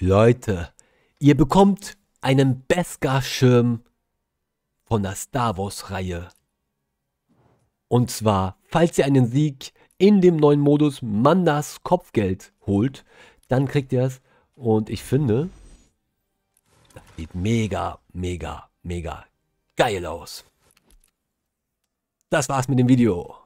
Leute, ihr bekommt einen Beskar-Schirm von der Star Wars-Reihe. Und zwar, falls ihr einen Sieg in dem neuen Modus Mandas Kopfgeld holt, dann kriegt ihr es. Und ich finde, das sieht mega, mega, mega geil aus. Das war's mit dem Video.